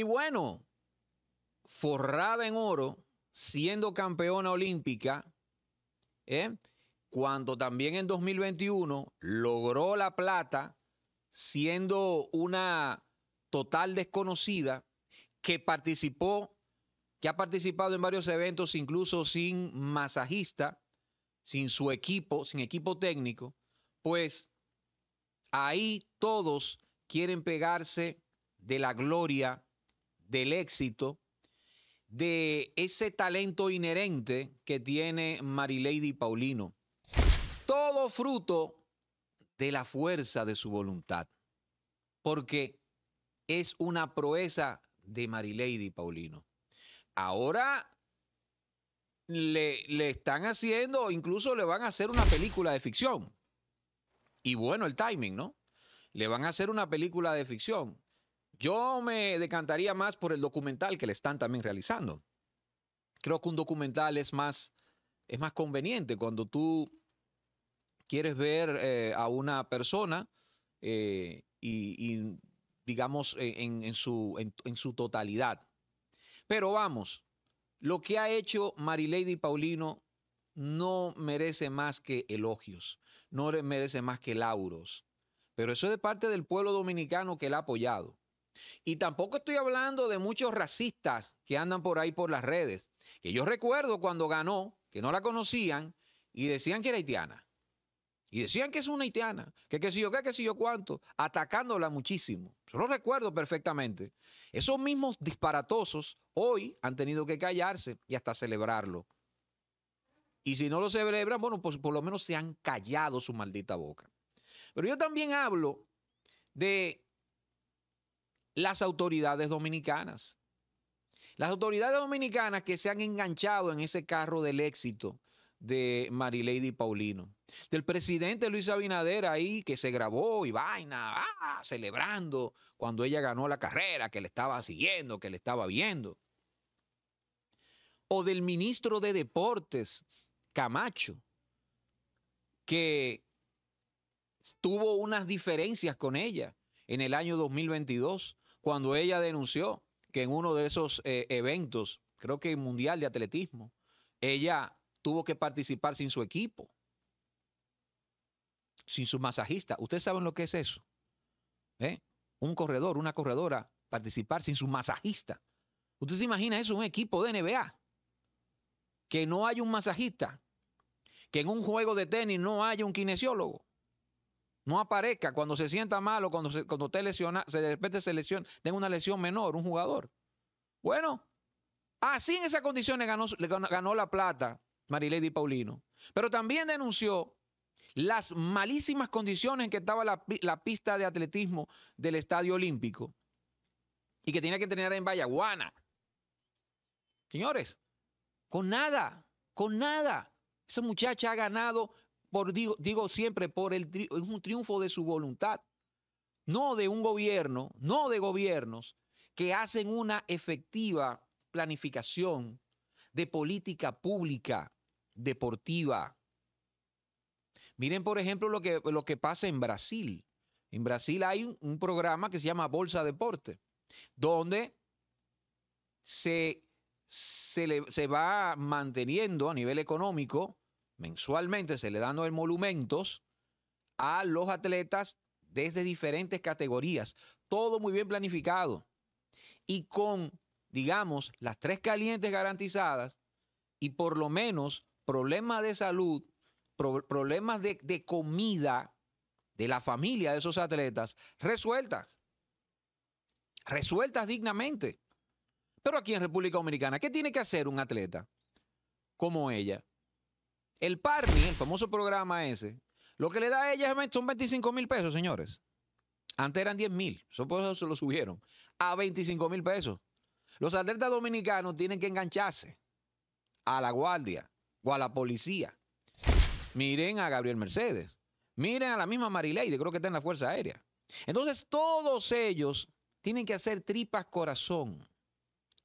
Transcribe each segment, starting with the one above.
Y bueno, forrada en oro, siendo campeona olímpica, ¿eh? cuando también en 2021 logró la plata, siendo una total desconocida, que participó, que ha participado en varios eventos, incluso sin masajista, sin su equipo, sin equipo técnico, pues ahí todos quieren pegarse de la gloria del éxito, de ese talento inherente que tiene Marilady Paulino. Todo fruto de la fuerza de su voluntad, porque es una proeza de Marilady Paulino. Ahora le, le, están haciendo, incluso le van a hacer una película de ficción. Y bueno, el timing, ¿no? Le van a hacer una película de ficción. Yo me decantaría más por el documental que le están también realizando. Creo que un documental es más, es más conveniente cuando tú quieres ver eh, a una persona eh, y, digamos, e, en, su, su totalidad. Pero vamos, lo que ha hecho Marilady Paulino no merece más que elogios, no merece más que lauros. Pero eso es de parte del pueblo dominicano que la ha apoyado. Y tampoco estoy hablando de muchos racistas que andan por ahí por las redes, que yo recuerdo cuando ganó, que no la conocían y decían que era haitiana. Y decían que es una haitiana, que qué sé yo qué, qué sé yo cuánto, atacándola muchísimo. Yo lo recuerdo perfectamente. Esos mismos disparatosos hoy han tenido que callarse y hasta celebrarlo. Y si no lo celebran, bueno, pues por lo menos se han callado su maldita boca. Pero yo también hablo de las autoridades dominicanas. Las autoridades dominicanas que se han enganchado en ese carro del éxito de Marilady Paulino, del presidente Luis Abinader ahí que se grabó y vaina, ah, celebrando cuando ella ganó la carrera, que le estaba siguiendo, que le estaba viendo, o del ministro de Deportes, Camacho, que tuvo unas diferencias con ella en el año 2022 cuando ella denunció que en uno de esos eh, eventos, creo que mundial de atletismo, ella tuvo que participar sin su equipo, sin su masajista. ¿Ustedes saben lo que es eso? ¿Eh? Un corredor, una corredora, participar sin su masajista. ¿Usted se imagina eso? Un equipo de NBA. Que no haya un masajista. Que en un juego de tenis no haya un kinesiólogo. No aparezca cuando se sienta malo cuando, cuando usted lesiona, se, de repente se tenga una lesión menor, un jugador. Bueno, así en esas condiciones ganó, ganó la plata Marilady Paulino. Pero también denunció las malísimas condiciones en que estaba la, la, pista de atletismo del Estadio Olímpico y que tenía que entrenar en Vallaguana. Señores, con nada, con nada. Esa muchacha ha ganado digo, siempre, por el es un triunfo de su voluntad, no de un gobierno, no de gobiernos que hacen una efectiva planificación de política pública deportiva. Miren, por ejemplo, lo que, lo que pasa en Brasil. En Brasil hay un, programa que se llama Bolsa Deporte, donde se, se va manteniendo a nivel económico mensualmente se le dan emolumentos a los atletas desde diferentes categorías. Todo muy bien planificado. Y con, digamos, las tres calientes garantizadas y por lo menos problemas de salud, problemas de, de comida de la familia de esos atletas resueltas. Resueltas dignamente. Pero aquí en República Dominicana, ¿qué tiene que hacer un atleta como ella? El party, el famoso programa ese, lo que le da a ella son 25 mil pesos, señores. Antes eran 10 mil, por eso se lo subieron a 25 mil pesos. Los atletas dominicanos tienen que engancharse a la guardia o a la policía. Miren a Gabriel Mercedes, miren a la misma Marileide, creo que está en la Fuerza Aérea. Entonces todos ellos tienen que hacer tripas corazón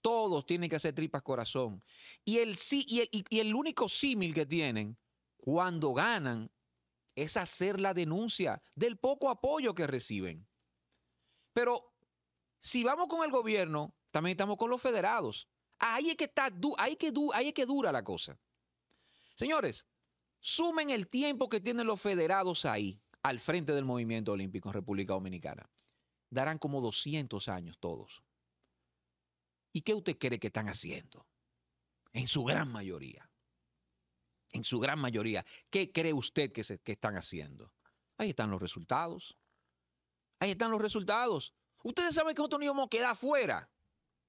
todos tienen que hacer tripas corazón. Y el, y el único símil que tienen cuando ganan es hacer la denuncia del poco apoyo que reciben. Pero si vamos con el gobierno, también estamos con los federados. Ahí es que, está, ahí que, ahí es que dura la cosa. Señores, sumen el tiempo que tienen los federados ahí, al frente del movimiento olímpico en República Dominicana. Darán como 200 años todos. ¿Y qué usted cree que están haciendo? En su gran mayoría. En su gran mayoría. ¿Qué cree usted que, se, están haciendo? Ahí están los resultados. Ahí están los resultados. Ustedes saben que nosotros queda fuera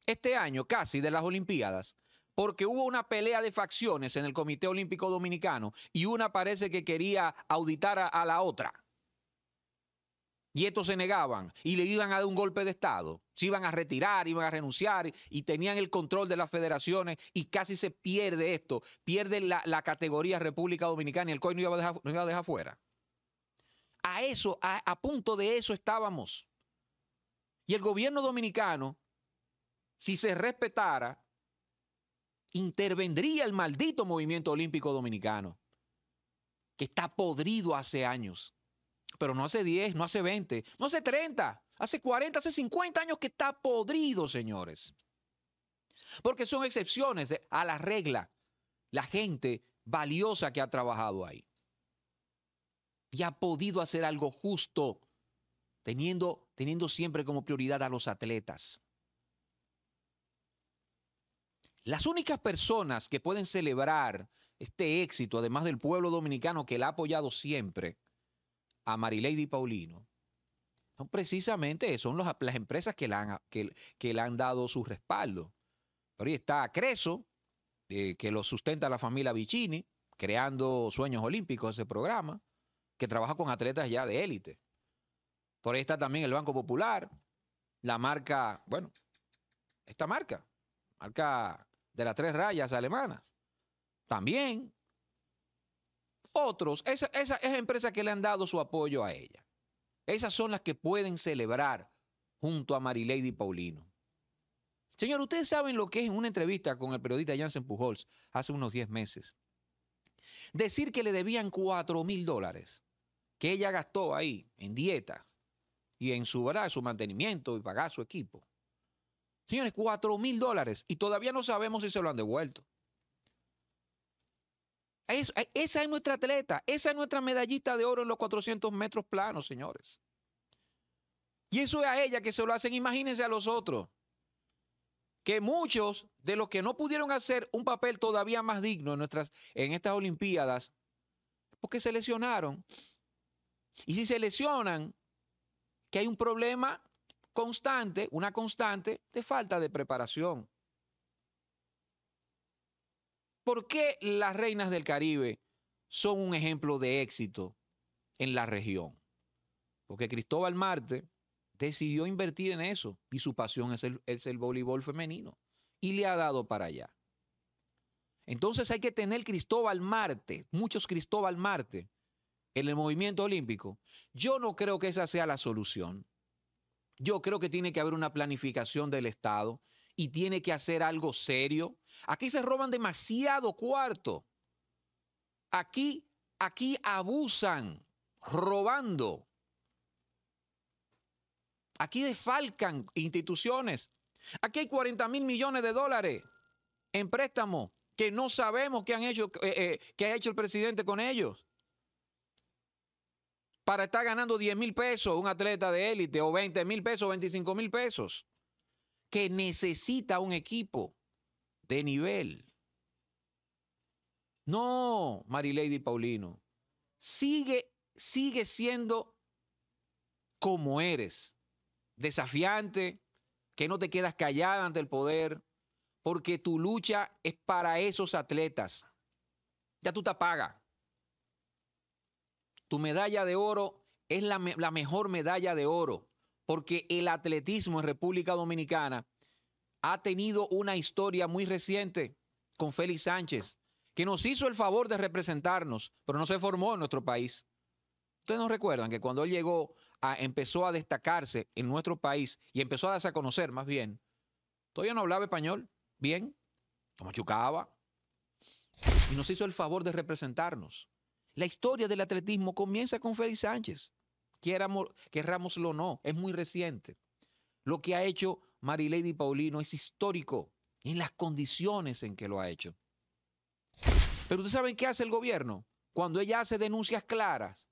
este año casi de las Olimpiadas porque hubo una pelea de facciones en el Comité Olímpico Dominicano y una parece que quería auditar a la otra y estos se negaban y le iban a dar un golpe de Estado. Se iban a retirar, iban a renunciar y tenían el control de las federaciones y casi se pierde esto, pierde la, categoría República Dominicana y el COI no iba a dejar, a fuera. A eso, a punto de eso estábamos. Y el gobierno dominicano, si se respetara, intervendría el maldito movimiento olímpico dominicano, que está podrido hace años pero no hace 10, no hace 20, no hace 30, hace 40, hace 50 años que está podrido, señores. Porque son excepciones a la regla, la gente valiosa que ha trabajado ahí. Y ha podido hacer algo justo, teniendo, teniendo siempre como prioridad a los atletas. Las únicas personas que pueden celebrar este éxito, además del pueblo dominicano que la ha apoyado siempre, a Marilady Paulino son precisamente son las empresas que le, han, que, le han dado su respaldo. Por ahí está Creso, eh, que lo sustenta la familia Vicini, creando Sueños Olímpicos, ese programa, que trabaja con atletas ya de élite. Por ahí está también el Banco Popular, la marca, bueno, esta marca, marca de las tres rayas alemanas. También otros, esa, empresas empresa que le han dado su apoyo a ella. Esas son las que pueden celebrar junto a Marilady Paulino. Señor, ustedes saben lo que es en una entrevista con el periodista Jansen Pujols hace unos 10 meses. Decir que le debían 4 mil dólares que ella gastó ahí en dietas y en su, su mantenimiento y pagar su equipo. Señores, 4 mil dólares y todavía no sabemos si se lo han devuelto esa es nuestra atleta, esa es nuestra medallita de oro en los 400 metros planos, señores. Y eso es a ella que se lo hacen, imagínense a los otros. Que muchos de los que no pudieron hacer un papel todavía más digno en, nuestras, en estas Olimpiadas, porque se lesionaron. Y si se lesionan, que hay un problema constante, una constante de falta de preparación. ¿Por qué las reinas del Caribe son un ejemplo de éxito en la región? Porque Cristóbal Marte decidió invertir en eso y su pasión es el, voleibol femenino y le ha dado para allá. Entonces hay que tener Cristóbal Marte, muchos Cristóbal Marte en el movimiento olímpico. Yo no creo que esa sea la solución. Yo creo que tiene que haber una planificación del Estado y tiene que hacer algo serio. Aquí se roban demasiado cuarto. Aquí, aquí abusan robando. Aquí desfalcan instituciones. Aquí hay 40 mil millones de dólares en préstamo que no sabemos qué han hecho, eh, eh, que ha hecho el presidente con ellos. Para estar ganando 10 mil pesos un atleta de élite o 20 mil pesos, 25 mil pesos que necesita un equipo de nivel. No, Marilady Paulino, sigue, sigue siendo como eres, desafiante, que no te quedas callada ante el poder, porque tu lucha es para esos atletas. Ya tú te apagas. Tu medalla de oro es la, la mejor medalla de oro porque el atletismo en República Dominicana ha tenido una historia muy reciente con Félix Sánchez, que nos hizo el favor de representarnos, pero no se formó en nuestro país. Ustedes no recuerdan que cuando él llegó, a, empezó a destacarse en nuestro país y empezó a darse conocer más bien, todavía no hablaba español bien, como chucaba, y nos hizo el favor de representarnos. La historia del atletismo comienza con Félix Sánchez queramos, querrámoslo o no, es muy reciente. Lo que ha hecho Marilady Paulino es histórico en las condiciones en que lo ha hecho. Pero ustedes saben qué hace el gobierno cuando ella hace denuncias claras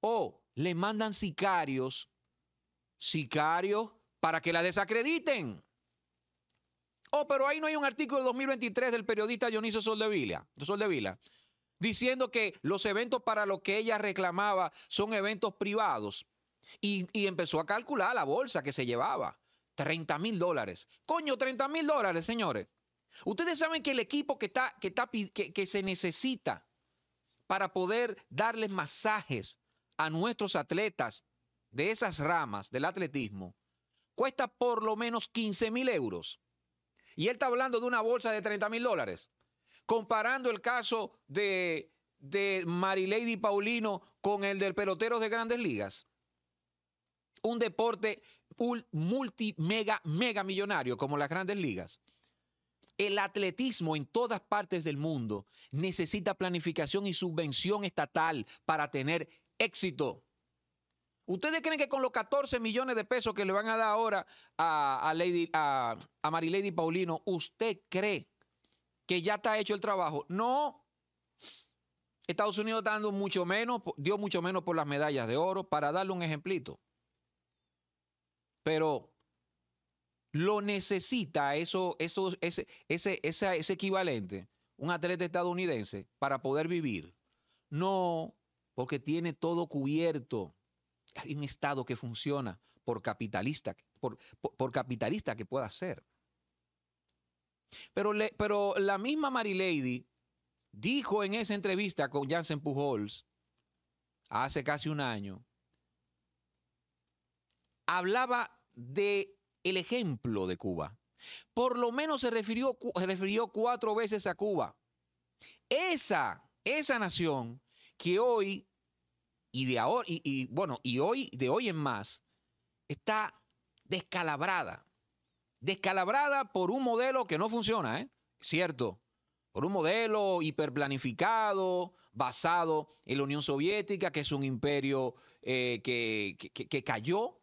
o le mandan sicarios, sicarios para que la desacrediten. Oh, pero ahí no hay un artículo de 2023 del periodista Dionisio de Soldevila diciendo que los eventos para los que ella reclamaba son eventos privados. Y, empezó a calcular la bolsa que se llevaba. 30 mil dólares. Coño, 30 mil dólares, señores. Ustedes saben que el equipo que, que, está, que, que se necesita para poder darles masajes a nuestros atletas de esas ramas del atletismo cuesta por lo menos 15 mil euros. Y él está hablando de una bolsa de 30 mil dólares comparando el caso de, de Marilady Paulino con el del pelotero de grandes ligas. Un deporte multi, mega, millonario como las grandes ligas. El atletismo en todas partes del mundo necesita planificación y subvención estatal para tener éxito. ¿Ustedes creen que con los 14 millones de pesos que le van a dar ahora a, a, Lady, a Marilady Paulino, usted cree que ya está hecho el trabajo. No, Estados Unidos está dando mucho menos, dio mucho menos por las medallas de oro, para darle un ejemplito. Pero lo necesita eso, eso, ese, equivalente, un atleta estadounidense, para poder vivir. No, porque tiene todo cubierto. Hay un Estado que funciona por capitalista, por, por capitalista que pueda ser. Pero, pero la misma Lady dijo en esa entrevista con Jansen Pujols hace casi un año, hablaba de el ejemplo de Cuba. Por lo menos se refirió, se refirió cuatro veces a Cuba. Esa, esa nación que hoy y de ahora, bueno, y hoy, de hoy en más, está descalabrada descalabrada por un modelo que no funciona, ¿eh? Cierto, por un modelo hiperplanificado, basado en la Unión Soviética, que es un imperio eh, que, que cayó,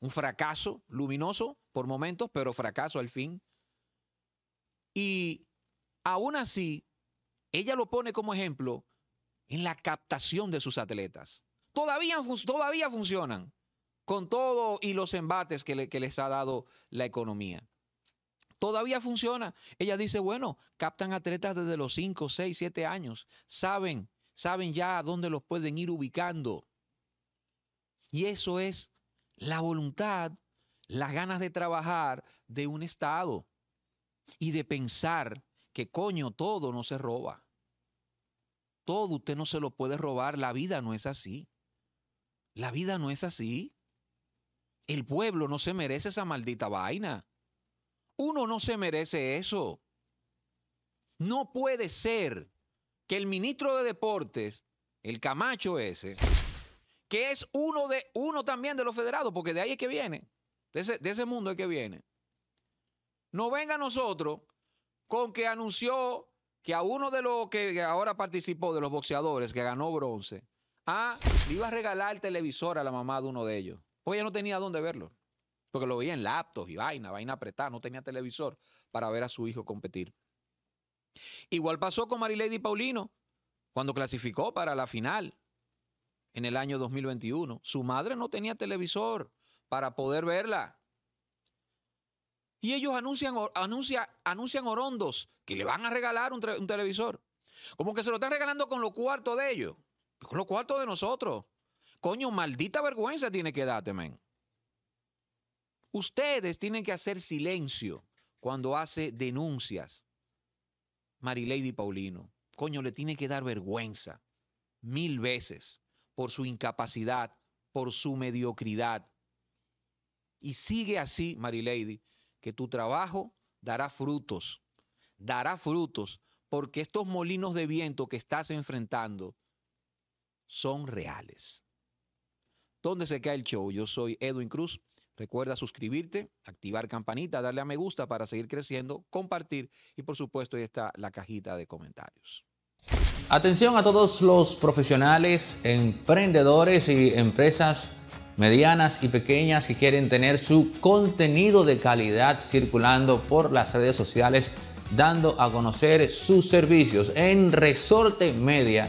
un fracaso luminoso por momentos, pero fracaso al fin. Y aún así, ella lo pone como ejemplo en la captación de sus atletas. Todavía, todavía funcionan con todo y los embates que, les ha dado la economía todavía funciona. Ella dice, bueno, captan atletas desde los 5, 6, 7 años. Saben, saben ya a dónde los pueden ir ubicando. Y eso es la voluntad, las ganas de trabajar de un Estado y de pensar que coño, todo no se roba. Todo usted no se lo puede robar. La vida no es así. La vida no es así. El pueblo no se merece esa maldita vaina. Uno no se merece eso. No puede ser que el ministro de Deportes, el Camacho ese, que es uno de uno también de los federados, porque de ahí es que viene, de ese, mundo es que viene. No venga a nosotros con que anunció que a uno de los que ahora participó, de los boxeadores, que ganó bronce, ah, le iba a regalar el televisor a la mamá de uno de ellos ella no tenía dónde verlo. Porque lo veía en laptops y vaina, vaina apretada, no tenía televisor para ver a su hijo competir. Igual pasó con Marilady Paulino cuando clasificó para la final en el año 2021. Su madre no tenía televisor para poder verla. Y ellos anuncian, anuncia, anuncian orondos que le van a regalar un, un televisor. Como que se lo están regalando con los cuartos de ellos, con los cuartos de nosotros. Coño, maldita vergüenza tiene que darte, men. Ustedes tienen que hacer silencio cuando hace denuncias. Marilady Paulino, coño, le tiene que dar vergüenza mil veces por su incapacidad, por su mediocridad. Y sigue así, Marilady, que tu trabajo dará frutos, dará frutos, porque estos molinos de viento que estás enfrentando son reales. ¿Dónde se cae el show. Yo soy Edwin Cruz. Recuerda suscribirte, activar campanita, darle a me gusta para seguir creciendo, compartir y por supuesto ahí está la cajita de comentarios. Atención a todos los profesionales, emprendedores y empresas medianas y pequeñas que quieren tener su contenido de calidad circulando por las redes sociales, dando a conocer sus servicios en Resorte Media